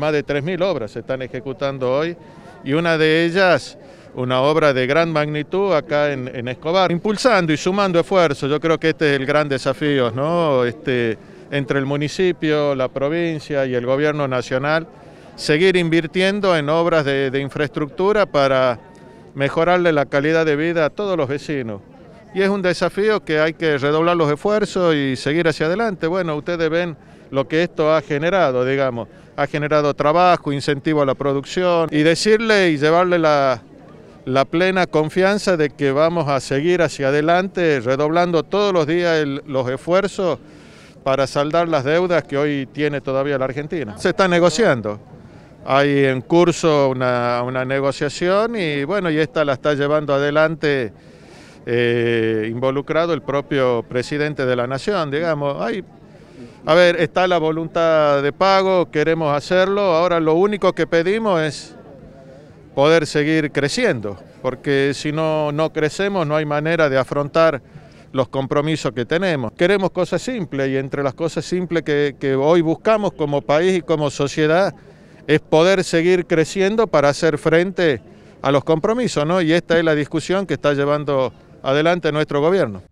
Más de 3.000 obras se están ejecutando hoy y una de ellas, una obra de gran magnitud acá en, Escobar, impulsando y sumando esfuerzos. Yo creo que este es el gran desafío ¿no? este, entre el municipio, la provincia y el gobierno nacional, seguir invirtiendo en obras de, de infraestructura para mejorarle la calidad de vida a todos los vecinos. Y es un desafío que hay que redoblar los esfuerzos y seguir hacia adelante. Bueno, ustedes ven lo que esto ha generado, digamos ha generado trabajo, incentivo a la producción y decirle y llevarle la, plena confianza de que vamos a seguir hacia adelante, redoblando todos los días los esfuerzos para saldar las deudas que hoy tiene todavía la Argentina. Se está negociando. Hay en curso una, negociación y bueno, y esta la está llevando adelante eh, involucrado el propio presidente de la nación, digamos. Hay a ver, está la voluntad de pago, queremos hacerlo, ahora lo único que pedimos es poder seguir creciendo, porque si no, no crecemos no hay manera de afrontar los compromisos que tenemos. Queremos cosas simples y entre las cosas simples que, que hoy buscamos como país y como sociedad es poder seguir creciendo para hacer frente a los compromisos, ¿no? Y esta es la discusión que está llevando adelante nuestro gobierno.